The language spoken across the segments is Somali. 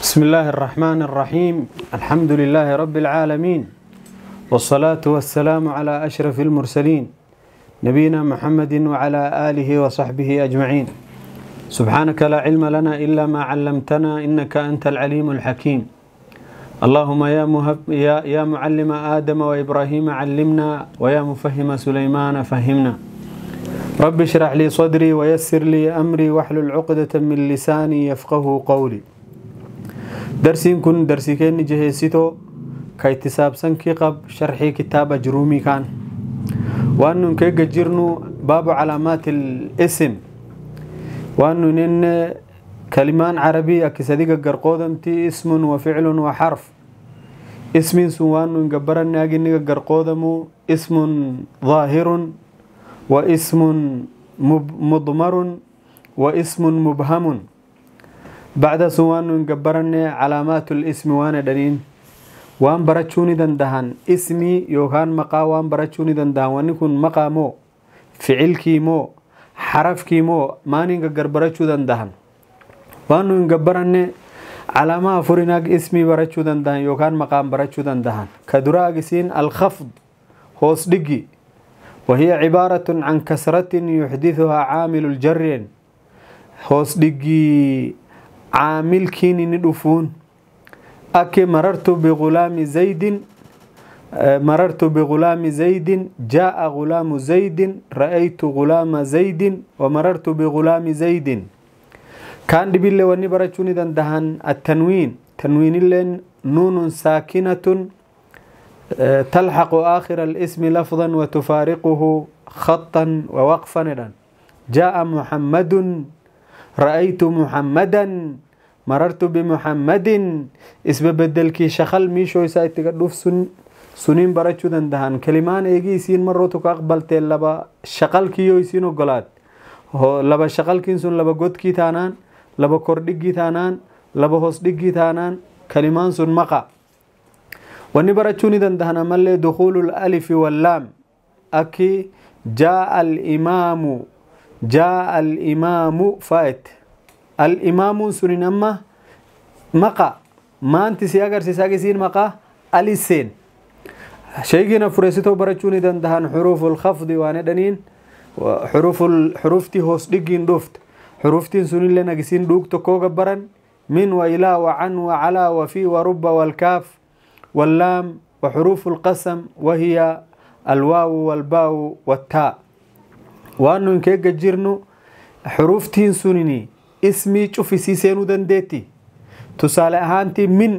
بسم الله الرحمن الرحيم الحمد لله رب العالمين والصلاة والسلام على أشرف المرسلين نبينا محمد وعلى آله وصحبه أجمعين سبحانك لا علم لنا إلا ما علمتنا إنك أنت العليم الحكيم اللهم يا, يا, يا معلم آدم وإبراهيم علمنا ويا مفهم سليمان فهمنا رب اشرح لي صدري ويسر لي أمري واحلل عقدة من لساني يفقه قولي darsiin kun darsii kenni jiheessitoo ka itti saabsan kiqab sharxii kitaaba jiruumii kaan waan nun keegga jirnu baabu calaamaatil isim waan nun inni kalimaan carabii akki sadi gaggarqoodamtii ismun wa ficlun wa xarf ismiin sun waan nun gabbaranne aginni gaggarqoodamu ismun daahirun wa ismun mudmarun wa ismun mubhamun bacdasu waanu gabaranne calaamaatul ismi waana dhaniin waan barachuuni dandahan ismi yookaan maqaa waan barachuuni dandahan waninkun maqaa moo ficilkii moo xarafkii moo maanin gaggar barachuu dandahan waanu gabaranne calaamaha furinaag ismi barachuu dandahan yookaan maqaan barachuu dandahan ka duraag isiin alkhafd hoos dhigi wahiya cibaaratun can kasratin caamilkiini ni dhufuun ake marartu bigulaami zaydin marartu bigulaami zaydin jaa gulaamu zaydin ra'aytu gulaama zaydin wamarartu bigulaami zaydin kaan dhibille wanni barachuuni dandahan attanwiin tanwiinilleen nuunun saakinatun تلحق آخر الاسم لفظا وتفارقه خطا ووقفا جاء محمد ra'aytu muxammadan marartu bimuxammadin isbabedelkii shaqal miishoysa ittiga dhuuf suniin barachudan dahan kelimaan eegiisiin ka aqbaltee laba shaqalkiyo isiin ogolaad laba shaqalkiin sun laba godkii taanaan laba kordhiggii taanaan laba hoosdhiggii taanaan kelimaan sun maqa wani barachuun i dandahana malee dukuulu lalifi wallaam akki jaa alimaamu jaa'a al'imaamu faa'ette al'imaamuun sunin amma maqa maanti si agarsiisa agisiin maqa aliseen sheegina fureessitoo barachuu ni dandahan xuruuful khafdi waan edhaniin xuruftii hoos dhiggiin dhuufte xuruftiin sunillee nagisiin dhuug tokkoo gabbaran min wa ilaa wa can wa calaa wallaam wa xuruufu lqasam wahiya alwaawu waalbaawu waanu inkeega jirnu xuruuftiin sunini ismii cufisiiseenuu dandeeti tusaale ahaantii min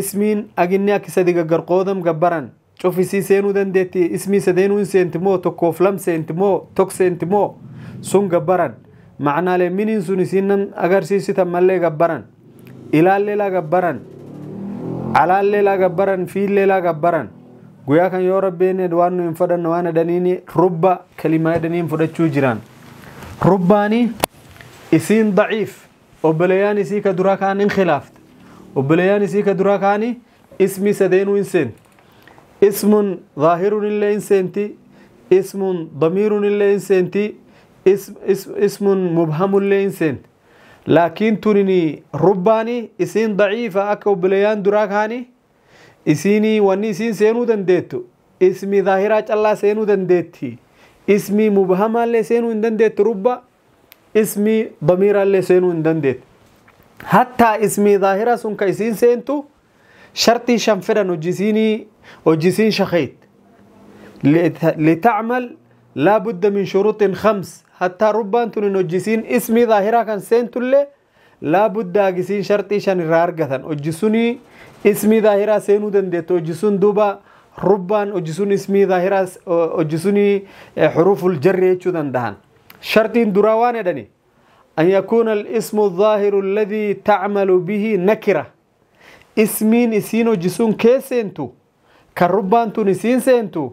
ismiin aginni akki sadi gaggarqoodam gabbaran cufisiiseenuu dandeetti ismii sadeenuu seentimoo tokkoof lam seentimoo tok seentimoo sun gabbaran macnaalee miniin sun isiinan agarsiisitan mallee gabbaran ilaalleelaa gabbaran calaalleelaa gabbaran fiilleelaa gabbaran guyyaa kan yoo rabbiin waan nu hin fudhanne waan edhaniin rubba kalimaa edhaniin fudhachuu jiran rubbaani isiin daciif obboleeyaan isii ka duraa kaan hin khilaafte obboleeyaan isii ka duraa kaani ismi sadeenuu hin seen ismun zaahiruun illee hin seenti ismun damiiruun illee hin seenti ismun mubhamu illee hin seenti laakiin tunini rubbaani isiin daciifa akka obboleeyaan duraa kaanii isinii wanni isiin seenuu dandeettu ismi zaahiraa callaa seenuu dandeetti ismi mubhamaallee seenuu hin dandeettu rubba ismi damiiraallee seenuu hin dandeettu hattaa ismi zaahira sun ka isiin seentu shartii shan fedhan hojisiinii hojisiin shakayt litacmal laa budda min shuruuxin khams hattaa rubbaan tun hin hojisiin ismi zaahiraa kan seentullee laa budda agisiin shartii shan irraa argatan hojisunii ismii dhaahiraa seenuu dandeetto hojjisuun duuba rubbaan hojjisuun ismii dhaahiraa eh, hojjisuun eh, xuruuful jarri jechuu danda'an shartiin duraa waan jedhani an yakuuna alismu adhaahiru alladii tacmalu bihi nakira ismiin isiin hojjisuun kee seentu ka rubbaantun isiin seentu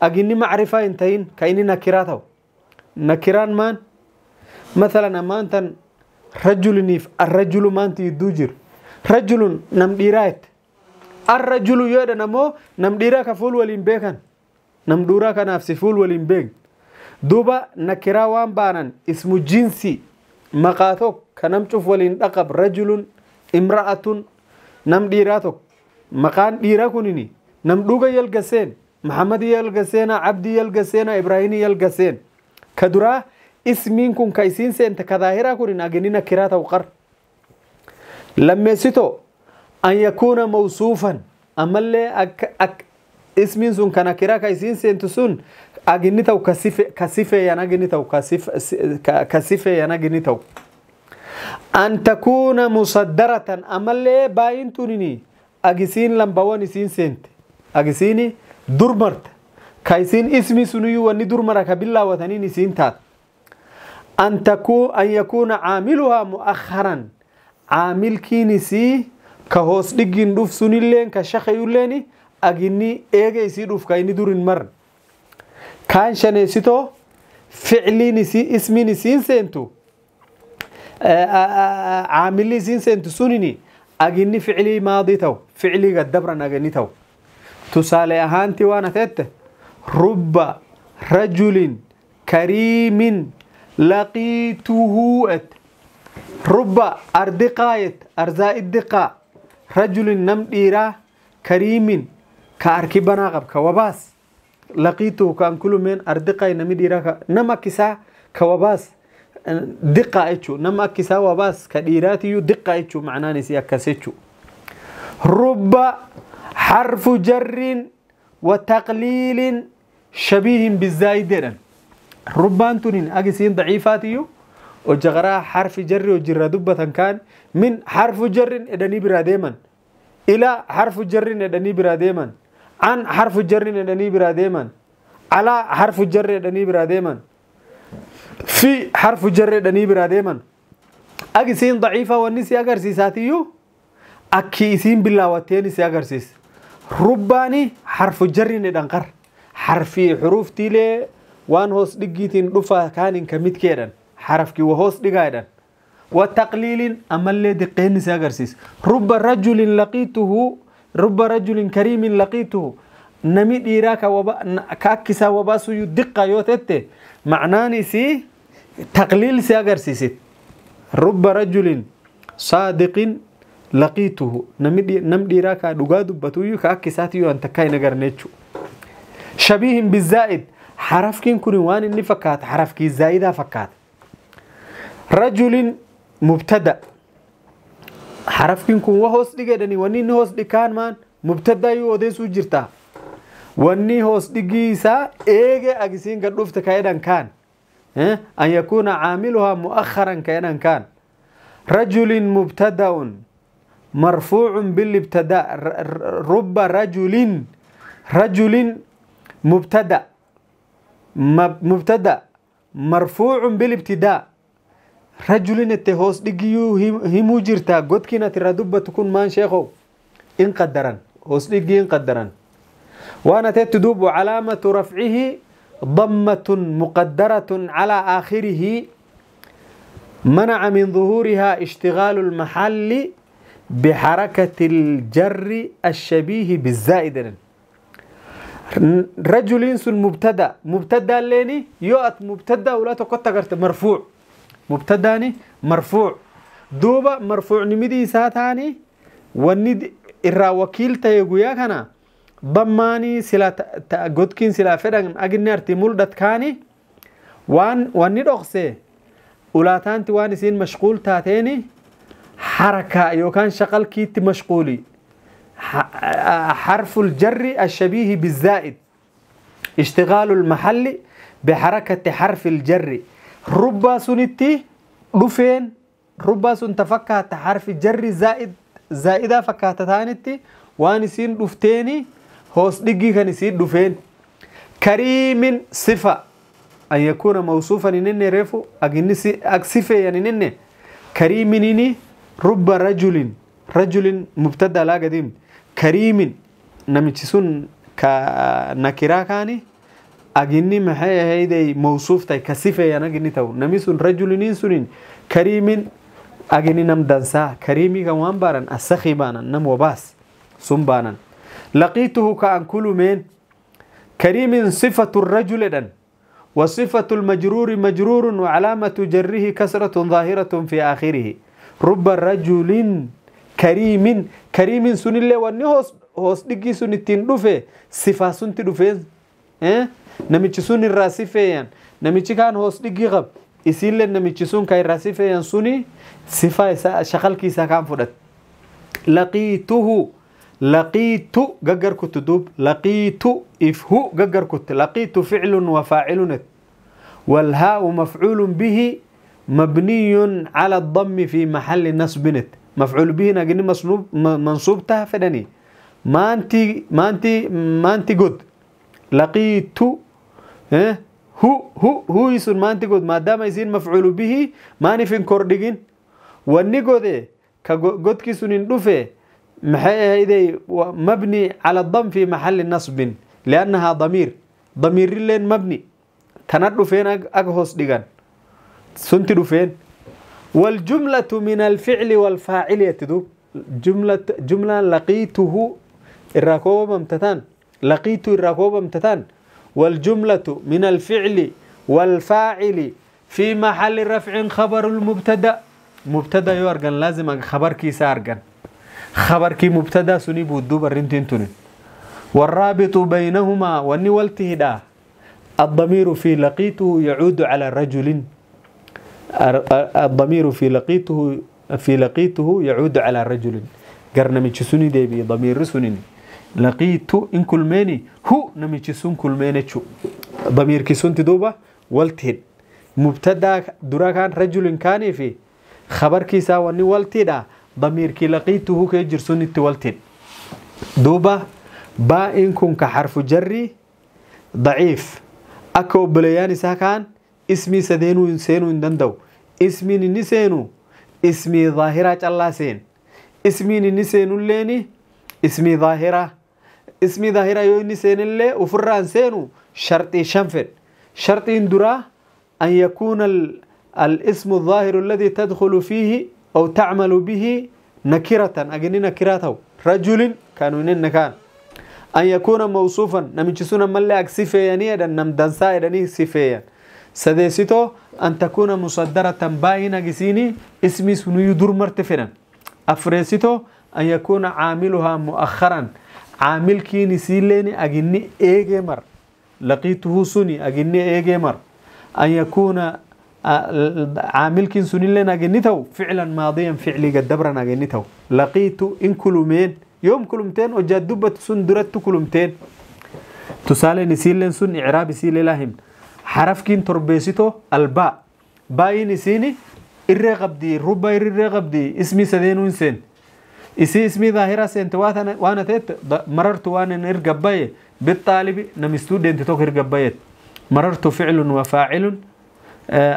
aginni macrifaa hin tahin ka inni nakiraa ta'u nakiraan maan mathalan ammaantan rajuliniif arrajulu maanta idduu jiru rajulun nam dhiiraayet arrajulu yoo jedhan ammoo nam dhiiraa ka fuul waliin beekan nam dhuuraa kanaaf si fuul waliin beek duuba nakiraa waan baanan ismu jinsi maqaa tokko ka nam cuf waliin dhaqab rajulun imra'atun nam dhiiraa tokko maqaan dhiira kunini nam dhuga yalgaseen محمد يلقسين عبد يلقسين إبراهيم يلقسين كدرا اسمين كن كيسين سنت كظاهرة كن أجنين كرات وقر lammeessitoo an yakuuna mawsuufan ammallee ismiin sun kan akiraa ka isiin seentu sun aginni ta'u ka sifeeyan aginni ta'u ka sifeeyan aginni ta'u an takuuna musaddaratan ammallee baay'intunini agisiin lambawan isiin seente agisiini durmarte ka isiin ismi suniyyuu wanni durmara ka billaawataniin isiin taat an takuun an yakuuna caamiluhaa mu'akharan caamilkiinisii ka hoos dhigin dhuf sunilleen ka shaqayuleeni agini eegaysii dhufkaini durin mar kaan shaneysito ficliinisii ismiinisiin seentu caamiliisiin sunini agini ficlii maadi taw ficliga dabran agani taw tusaale ahaanti waana teette rubba rajulin kariimin laqiituhu et rubba ardiqaayet arzaa'id diqaa rajulin nam dhiiraa kariimin ka arki banaa qabka laqiituhu kaan kulumeen ardiqaay nami dhiiraa nam akkisaa ka wabaas diqaa nam akkisaa wabaas ka dhiiraatiyu diqaa jechu macnaan isi akkas jechu xarfu jarrin wa taqliilin shabiihin bizaa'ideedhan rubbaantunin agisiin daciifaatiyu وجغرا حرف جر وجر دبة كان من حرف جر ادني برا ديما الى حرف جر ادني برا ديما عن حرف جر ادني برا ديما على حرف جر ادني برا ديما في حرف جر ادني برا ديما اجسين ضعيفة والنسي اغرسيساتيو اكيسين بالله وتينسي اغرسيس رباني حرف جر ندنقر حرفي حروف تيلي وان هوس دقيتين دفا كان كميت كيدن xarafkii waa hoos dhigaa dhan wa taqliilin amallee deqeennisi agarsiis ruba rajulin laqiituhu ruba rajulin kariimin laqiituhu nami dhiiraa ka wabaasuyu diqa yoo tette macnaan isii taqliilsi ruba rajulin saadiqin laqiituhu nam dhiiraa kaa dhugaa dubbatuyu ka akkisaatiyo shabiihin bizaa'id xarafkiin kun waan inni fakkaata xarafkii zaa'idaa fakkaata rajulin mubtada xarafkin kun wa hoos dhigedhani wanni hoos dhikaan maan mubtadaayuu odeysuu jirtaa wanni hoos dhigiisaa eege agisiin gadhufte ka edhan an yakuuna caamiluhaa mu'akharan ka edhan rajulin mubtada'un marfuucun bilibtada ruba rajulin rajulin mubtada mubtada marfuucun bilibtidaa rajulinette hoos dhigiyuu himuu jirtaa godkiin ati radubbatu kun maan sheekow in qadaran hoos dhigii in qadaran waan ateetti duub rafcihi dammatun muqadaratun calaa aakhirihi manaca min duhuurihaa ishtigaalu lmaxalli bixarakati اljari ashabiihi bizaa'id rajuliin sun mubtada mubtadaleeni yoo at mubtada ula marfuuc mubtadaani marfuuc duuba marfuucnimadiisaa taani wanni irraa wakiil ta'e guyyaa kana dammaanii sila godkiin silaa fedhan aginni arti muldhadkaani kaani waan dhokse ulaataanti waan isiin mashquul taateeni harakaa yookaan shaqalkiitti mashquuli حرف الجر الشبيه بالزائد اشتغال المحل بحركة حرف الجر rubbaa suniti dhufeen rubbaa sun ta harfi jarri zaida fakkaata ta'anitti waan isiin dhufteeni hoos digi kan isiin dhufeen kariimin sifa an yakuuna mawsuufan ininne reefu aksifee yan ininne kariiminini rubba rajulin rajulin mubtada laa kariimin namichi sun ka nakiraa kaanii agini maxay ahayday mawsuuftahay ka sifeeyaan aginitaw namisun rajulin insunin kariimin agininam dansaa kariimiga waan baanan asakhi baanan nam wabaas sun baanan laqiituhu ka an kulumeen kariimin sifatu rajule dhan wa lmajruuri majruurun wa jarrihi kasratun daahiratun fii aakhirihi ruba rajulin kariimin kariimin sunillee wanni hoos dhiggii sun ittiin dhufe sifaa sunti dhufeen Eh? namichi sun irraa si feeyan namichi kaan hoos dhiggii qab isiillee namichi sun kan irraa si feeyan suni sifaa isaa shaqalkii isaa kaan fudhate laqiituhu laqiitu gaggarkutu duub laqiitu ifhu gaggarkutte laqiitu ficlun wa faacilunet والهاء مفعول به مبني على الضم في محل نصب نت مفعول به ناقني منصوب تهفدني ما انت ما انت ما انت قد laqiitu eh, hu hu huisun maantigood maadaama isiin mafcuulu bihi maanifin kordhigin wanigoode ka godkiisunin dhufe maxay eh, ahayday mabni cala dam fi maxali nasbin liannahaa damiir damiirileen mabni tana dhufeen ag hoos dhigan sunti dhufeen waljumlatu min alficli waalfaaciliyati dub laqiituhu irraa kooba لقيت الركوب امتتان والجملة من الفعل والفاعل في محل رفع خبر المبتدا مبتدا يورغن لازم خبر كي سارغن خبر كي مبتدا سني بودو برنتين تنين والرابط بينهما والنولته دا الضمير في لقيته يعود على رجل الضمير في لقيته في لقيته يعود على رجل قرنا من سني ديبي ضمير سنين laqiitu in kulmeeni hu namichi sun kulmeen jechu damiirki sunti duuba waltiin mubtadaa dura kaan rajulin kaanii fi khabarki isaa wanni waltiidha damiirki laqiitu hu kee jirsun itti waltiin duuba baa'in kun ka harfu jarri daciif akka obboleeyaan isaa kaan ismii sadeenuu seenuu hin danda'u ismiin inni seenu ismii zaahiraa callaa seen ismiin inni seenulleeni ismii zaahiraa ismi daahira yoo inni seenillee ofirraa hin seenu sharxii shan fedhe sharxiin duraa an yakuuna الاسم الظاهر الذي تدخل فيه أو تعمل به نكرة أجني نكراته رجل كانوا نكان أن يكون موصوفا نمجسون من لأك سفيانية نم دنسا إدني سفيا سديسيتو أن تكون مصدرة باينة جسيني اسمي سنو يدور مرتفنا أفريسيتو أن يكون عاملها مؤخرا caamilkiini sii leeni aginni eegee mar laqiituhu suni aginni eegee mar an yakuuna caamilkiin sunin leen ficlan maadiyan ficliga dabran aginni laqiitu in kulumeen yoom kulumteen ojaadubatu sun durattu kulumteen tusaaleen isiileen sun icraab isiilelahim xarafkiin torbeesito albaa baayin isiini irree qabdii ruba irree qabdii ismi sadeenu isii ismii daahirasente waana teette marartu waanan hirgabaye biaalibi nam studenti tok hirgabayet marartu ficlun wa faacilun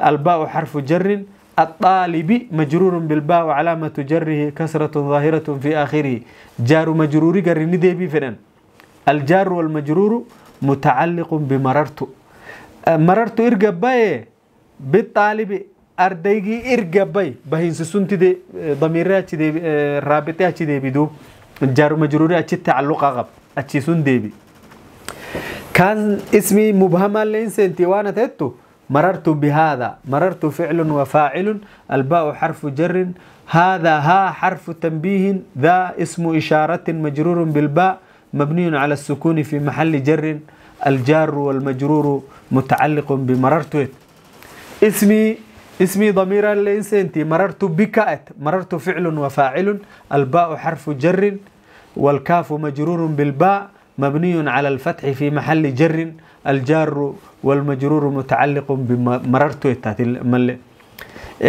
albaau xarfu jarin aطaalibi majruurun bilbaa calaamatu jarihi kasratu daahiratun fi aakhirihi jaaru majruuriga rinideebii fedhan aljaaru walmajruuru mutacaliqun bimarartu marartu irgabaye biaalibi ardaygii irgabay bahinsisuntide eh, damiire achi deebi eh, raabixee achi achi tacalluqa qab deebi kan ismi mubhamalleen seenti waan ateettu مررت بهذا مررت فعل وفاعل الباء حرف جر هذا ها حرف تنبيه ذا اسم إشارة مجرور بالباء مبني على السكون في محل جر الجار والمجرور متعلق ismii damiira lainsanti marartu bika at marartu ficlun wa faacilun albaau xarfu jarin wاlkaafu majruuru bilbaa mabniyu cala alfatxi fi maxali jarin aljaaru wاlmajruuru mutacaliqu bimarartu taatmale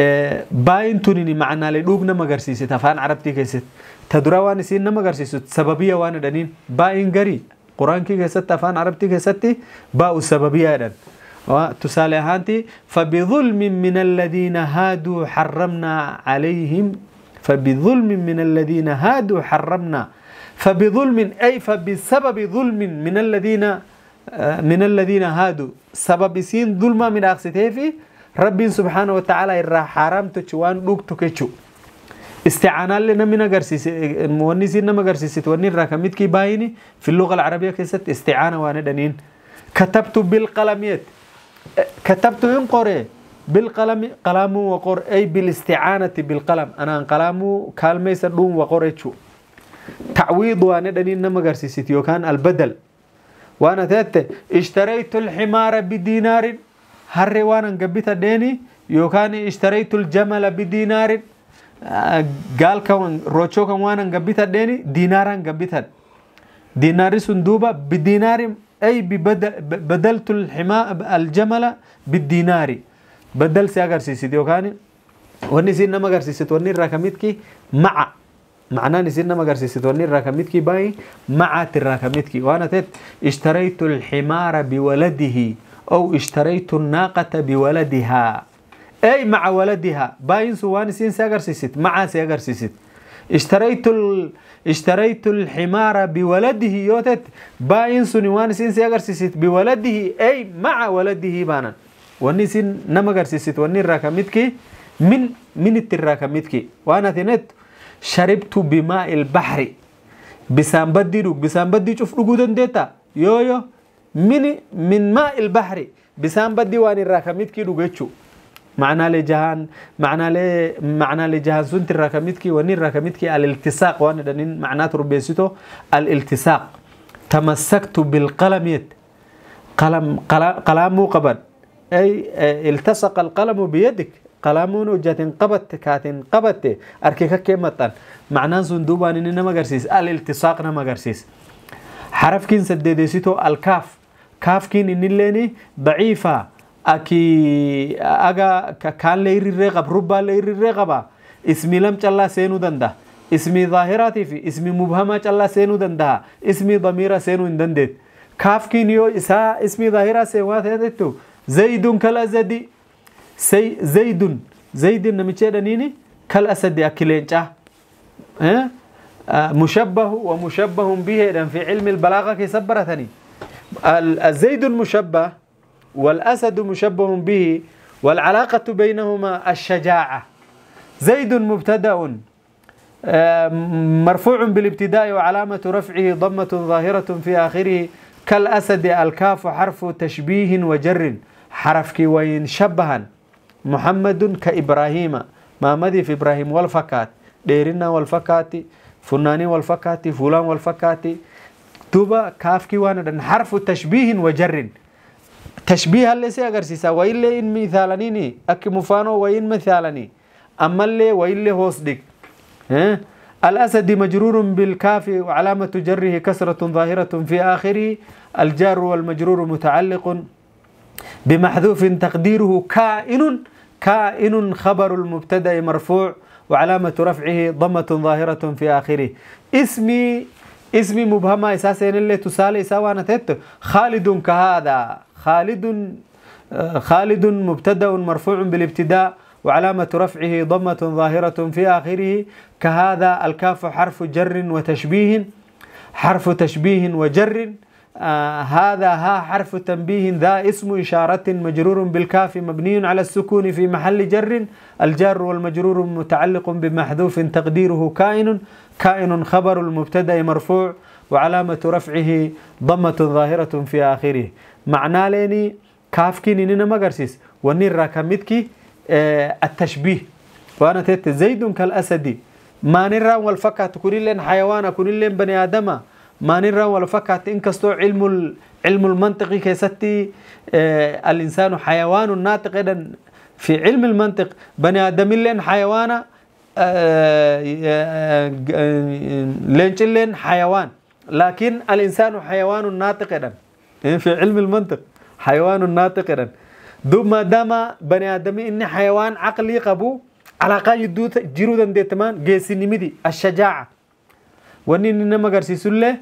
e, baayintunini macnaale dhuugna magarsiisit afaan carabtii keessatti tadura waan isiinna magarsiisut sababiya waan edhaniin baayin gari quraanki keessatti afaan carabtii keessatti baau sababiya edhan وتسالي هانتي فبظلم من الذين هادوا حرمنا عليهم فبظلم من الذين هادوا حرمنا فبظلم أي فبسبب ظلم من الذين من الذين هادوا سبب سين ظلم من أقصتيفي ربي سبحانه وتعالى إرى حرام تشوان لوك تكتشو استعانة لنا من أجرسيس مونيسين نما أجرسيس ونين راكميت كي بايني في اللغة العربية كيست استعانة وانا دنين كتبت بالقلميه katabtu tuyi hin qor'e bil qalami qalaamu waqor'e biliste caana ti bil qalam ana qalaamuu kaalmeyste duun waqor'achu tacwiidu waan dhalli nama agarsiisuu dha yookaan albaatal waan taate ishtaraytul ximaara bidiiyaarin harree waan an gabatee deenii yookaan ishtaraytul jamala bidiiyaarin rojookaan waan an gabatee deenii diiyaarin gabatee dhiinaari أي بدلت الحماء الجمل بالدينار بدل سي أغرسيسيت يوكاني wanni isin nama agarsiisit wanni irraa kamitki maca macnaan isin nama agarsiisit wanni irraa kamitki baay'ee macaat irraa kamitki waan ateet ishtaraytu alximaara biwaladihi ow ishtaraytu naaqata biwaladihaa ey maca waladihaa baay'insu waan isin si agarsiisit macaa si agarsiisit ishtaraytu ishtaraytu alximaara biwaladihi yootet baa insuni waan isin si agarsiisit biwaladihi ay maca waladihi baanan wanni isin nam agarsiisit wanni irraa min minitti irraa ka sharibtu bimaa'i ilbaxri bisaan dhug bisaan cuf dhuguu dandeetta yooyo min min maa'i ilbaxri bisaan waan irraa ka midkii macnaa le jahan macnaa le macnaa xarafkiin sadeedeysito alkaaf kaafkiin innileeni daciifaa aki aga kaan la irrirree qaba rubbaan la ismi lam challa seenuu danda ismi zaahiraatii fi ismi mubhama challa seenuu danda ismi damira seenuu indandet dandeet kaafkiin yoo isaa ismi zaahiraa seenwaa ta'etu zaydun kal asadi zaydun zaydin namichee nini kal asadi akki leencaa مشبه ومشبه به في علم البلاغة كي سبرتني الزيد المشبه والأسد مشبه به والعلاقة بينهما الشجاعة زيد مبتدأ مرفوع بالابتداء وعلامة رفعه ضمة ظاهرة في آخره كالأسد الكاف حرف تشبيه وجر حرفك وين شبها محمد كإبراهيم ما مدي في إبراهيم والفكات ديرنا والفكات فناني والفكات فلان والفكات توبا كافكي وانا حرف تشبيه وجر تشبيه اللي سي سيسا وإلا ان مثالنيني اك مفانو وين مثالني اما اللي وإلا هوس ديك ها الاسد مجرور بالكاف وعلامه جره كسره ظاهره في اخره الجار والمجرور متعلق بمحذوف تقديره كائن كائن خبر المبتدا مرفوع وعلامه رفعه ضمه ظاهره في اخره اسمي ismi mubhama isaaseenillee tusaale isaa waan teetto khaalidun ka khaalidun eh, khaalidun mubtadaun marfuucun bilibtidaa وعلامة رفعه ضمة ظاهرة في آخره كهذا الكاف حرف جر وتشبيه حرف تشبيه وجر آه هذا ها حرف تنبيه ذا اسم إشارة مجرور بالكاف مبني على السكون في محل جر الجار والمجرور متعلق بمحذوف تقديره كائن كائن خبر المبتدأ مرفوع وعلامة رفعه ضمة ظاهرة في آخره معنى ليني كيني إننا مقرسيس ونين راكمتك آه التشبيه وأنا تيت زيد كالأسد ما نرى والفكة تكون لين حيوان كون لين بني آدمه maaninran walfakaati inkastoo cilmul cilmulmantiqi keessatti eh, alinsaanu xayawaanu naatiqe dhan fi cilmi lmantiq bani aadamilleen xayawaana eh, eh, leencilleen xayawaan laakin alinsaanu xayawaanu naatiqe dhan fi cilmi lmantiq xayawaanu naatiqe dhan dub maadaama bani aadami inni xayawaan caqlii qabu calaqaa jidduu jiruu dandeetamaan geessinimidii ashajaaca wanni inni nama agarsiisullee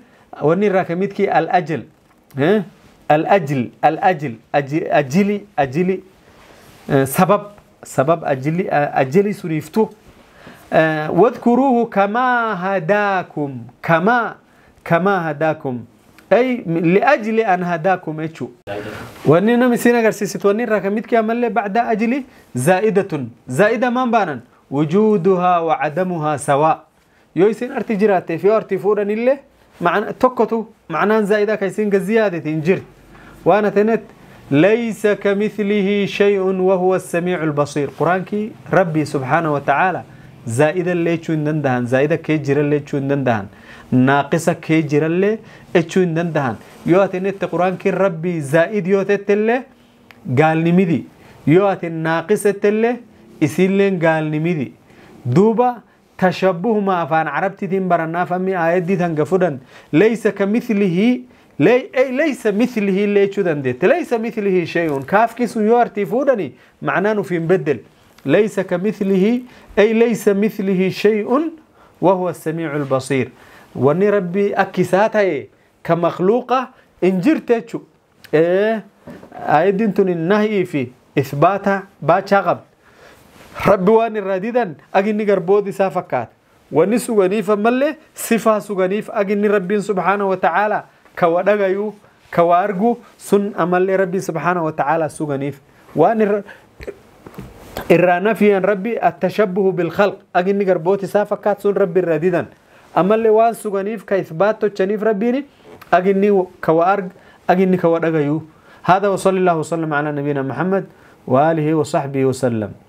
وني راكميت كي الأجل ها الأجل الأجل أجلي أجلي, أجلي. آه، سبب سبب أجلي أجلي آه، سريفتو أه واذكروه كما هداكم كما كما هداكم أي لأجل أن هداكم إيشو وأني نمسينا قرسيسيت راكميت كي أمال بعد أجلي زائدة زائدة من بانا وجودها وعدمها سواء يويسين أرتي جراتي في أرتي فورا إليه معنى تكتو معناه زائدة كيسين كزيادة انجر وانا تنت ليس كمثله شيء وهو السميع البصير قرانكي ربي سبحانه وتعالى زائدا تشون دندهان زائدا كيجر تشون دندهان ناقصة كيجر لي تشون دندهان يواتن قرانكي ربي زائد يواتي اللي قال نمدي يواتن ناقصة اللي اسيلين قال نمدي دوبا تشبه ما عربتي دين برنا فمي آيات تنقفدن ليس كمثله لي ليس مثله لي تشدن ديت ليس مثله شيء كاف كيسو يارتي فودني معناه في مبدل ليس كمثله أي ليس مثله شيء وهو السميع البصير واني ربي أكساتي كمخلوقة انجرتشو إيه آيات تنين نهي في إثباتها باتشغب rabbi waan irraa didan aginni garboodi isaa fakkaata wani suganiifa mallee sifaa suganiif aginni rabbiin subxaanahu watacaalaa ka wa dhagayu ka wa argu sun amallee rabbiin subxaanahu watacaalaa suganiif waan irraa nafiyan rabbi attashabbuhu bilkhalq aginni garbooti isaa fakkaata sun rabbi irraa didan amallee waan suganiif ka isbaat tochaniif rabbiini aginni ka wa arg aginni ka wa dhagayu هذا وصلى الله وسلم على نبينا محمد وآله وصحبه وسلم